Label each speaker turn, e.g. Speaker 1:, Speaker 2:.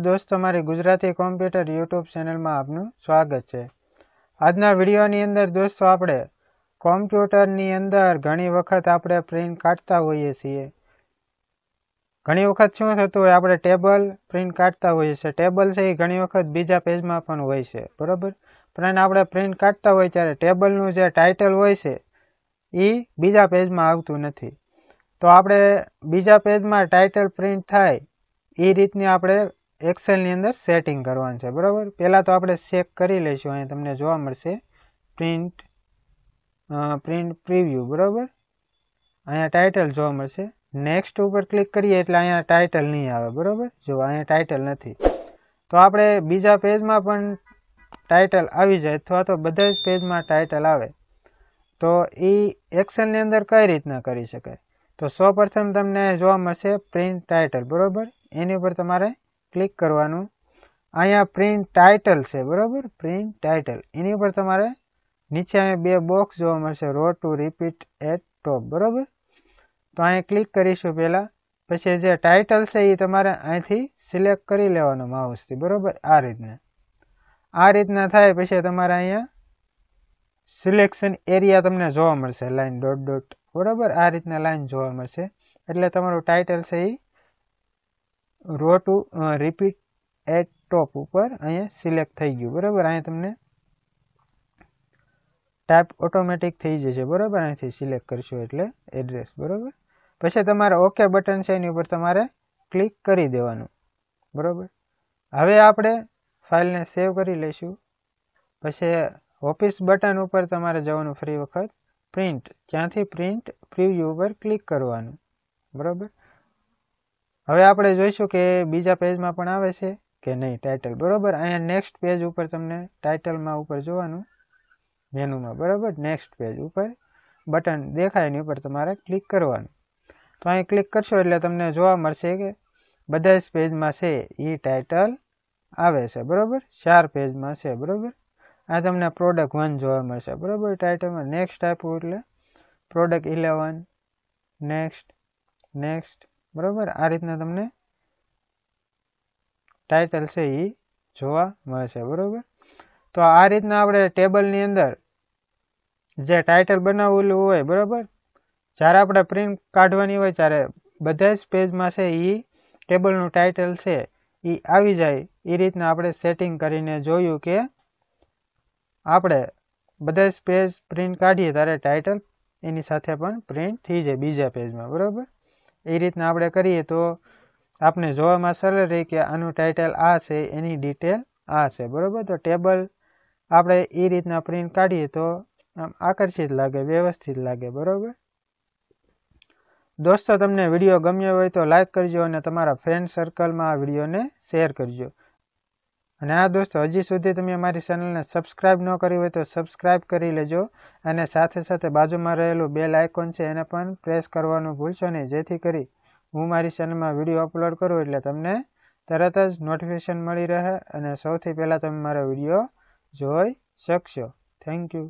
Speaker 1: દોસ્તો તમારે Gujarati computer YouTube channel માં આપનું સ્વાગત છે આજ ના વિડિયો ની અંદર દોસ્તો આપણે કમ્પ્યુટર ની અંદર ઘણી વખત આપણે પ્રિન્ટ કાઢતા હોઈએ છીએ ઘણી વખત શું થતું હોય આપણે ટેબલ પ્રિન્ટ કાઢતા હોઈએ છે ટેબલ છે એ ઘણી વખત બીજા પેજ માં પણ હોય છે બરાબર પણ આપણે પ્રિન્ટ કાઢતા હોય ત્યારે ટેબલ નું જે ટાઇટલ હોય છે એ બીજા પેજ માં આવતું નથી તો આપણે બીજા પેજ માં ટાઇટલ પ્રિન્ટ થાય એ રીત ને આપણે એક્સેલ ની અંદર સેટિંગ કરવાનું છે બરાબર પહેલા તો આપણે ચેક કરી લેશો અહી તમને જોવા મળશે પ્રિન્ટ અ પ્રિન્ટ પ્રિવ્યુ બરાબર અહી ટાઇટલ જોવા મળશે નેક્સ્ટ ઉપર ક્લિક કરીએ એટલે અહી ટાઇટલ નહી આવે બરાબર જો અહી ટાઇટલ નથી તો આપણે બીજા પેજમાં પણ ટાઇટલ આવી જાય અથવા તો બધા જ પેજમાં ટાઇટલ આવે તો એ એક્સેલ ની અંદર કઈ રીતના કરી શકાય તો સૌ પ્રથમ તમને જોવા મળશે પ્રિન્ટ ટાઇટલ બરાબર એની ઉપર તમારે કલિક કરવાનો આયા પ્રિન્ટ ટાઇટલ છે બરાબર પ્રિન્ટ ટાઇટલ એની ઉપર તમારે નીચે આ બે બોક્સ જોવા મળશે row to repeat at top બરાબર તો આયે ક્લિક કરીશું પહેલા પછી જે ટાઇટલ છે એ તમારે અહીંથી સિલેક્ટ કરી લેવાનો માઉસથી બરાબર આ રીતના આ રીતના થાય પછી તમારે અહીંયા સિલેક્શન એરિયા તમને જોવા મળશે લાઈન ડોટ ડોટ બરાબર આ રીતના લાઈન જોવા મળશે એટલે તમારો ટાઇટલ છે એ रो टू रिपीट एक टॉप ऊपर આયા સિલેક્ટ થઈ ગયું બરાબર આયા તમને ટાઈપ ઓટોમેટિક થઈ જશે બરાબર આથી સિલેક્ટ કરશું એટલે એડ્રેસ બરાબર પછી તમારે ઓકે બટન છે એની ઉપર તમારે ક્લિક કરી દેવાનું બરાબર હવે આપણે ફાઈલ ને સેવ કરી લેશું પછી ઓફિસ બટન ઉપર તમારે જવાનું ફરી વખત પ્રિન્ટ ત્યાંથી પ્રિન્ટ પ્રિવ્યુ પર ક્લિક કરવાનું બરાબર હવે આપણે જોઈશું કે બીજા પેજમાં પણ આવે છે કે નહીં ટાઇટલ બરાબર અહીંયા નેક્સ્ટ પેજ ઉપર તમને ટાઇટલમાં ઉપર જોવાનું મેનુમાં બરાબર નેક્સ્ટ પેજ ઉપર બટન દેખાય એની ઉપર તમારે ક્લિક કરવાનું તો અહીં ક્લિક કરશો એટલે તમને જોવા મળશે કે બધા જ પેજમાં છે એ ટાઇટલ આવે છે બરાબર ચાર પેજમાં છે બરાબર આ તમને પ્રોડક્ટ વન જોવા મળશે બરાબર ટાઇટલમાં નેક્સ્ટ આપવું એટલે પ્રોડક્ટ ઇલેવન નેક્સ્ટ નેક્સ્ટ બરાબર આ રીતના તમને ટાઇટલ સે ઈ જોવા મળે છે બરાબર તો આ રીતના આપણે ટેબલ ની અંદર જે ટાઇટલ બનાવવું હોય બરાબર ચારે આપણે પ્રિન્ટ કાઢવાની હોય ચારે બધા જ પેજ માં સે ઈ ટેબલ નું ટાઇટલ છે ઈ આવી જાય ઈ રીતના આપણે સેટિંગ કરીને જોઈયું કે આપણે બધા જ પેજ પ્રિન્ટ કાઢીએ ત્યારે ટાઇટલ એની સાથે પણ પ્રિન્ટ થઈ જાય બીજા પેજ માં બરાબર એ રીતના આપણે કરીએ તો આપણે જોવામાં સરળ રહે કે આનું ટાઇટલ આ છે એની ડિટેલ આ છે બરોબર તો ટેબલ આપણે એ રીતના પ્રિન્ટ કાઢીએ તો આમ આકર્ષિત લાગે વ્યવસ્થિત લાગે બરોબર દોસ્તો તમને વિડીયો ગમ્યો હોય તો લાઈક કરજો અને તમારા ફ્રેન્ડ સર્કલમાં આ વિડીયોને શેર કરજો અને આ દોસ્તો હજી સુધી તમે અમારી ચેનલને સબસ્ક્રાઇબ ન કરી હોય તો સબસ્ક્રાઇબ કરી લેજો અને સાથે સાથે बाजूમાં રહેલું બેલ આઇકન છે એને પણ પ્રેસ કરવાનું ભૂલશો નહીં જેથી કરી હું મારી ચેનલ માં વિડિયો અપલોડ કરું એટલે તમને તરત જ નોટિફિકેશન મળી રહે અને સૌથી પહેલા તમે મારા વિડિયો જોઈ શકશો થેન્ક યુ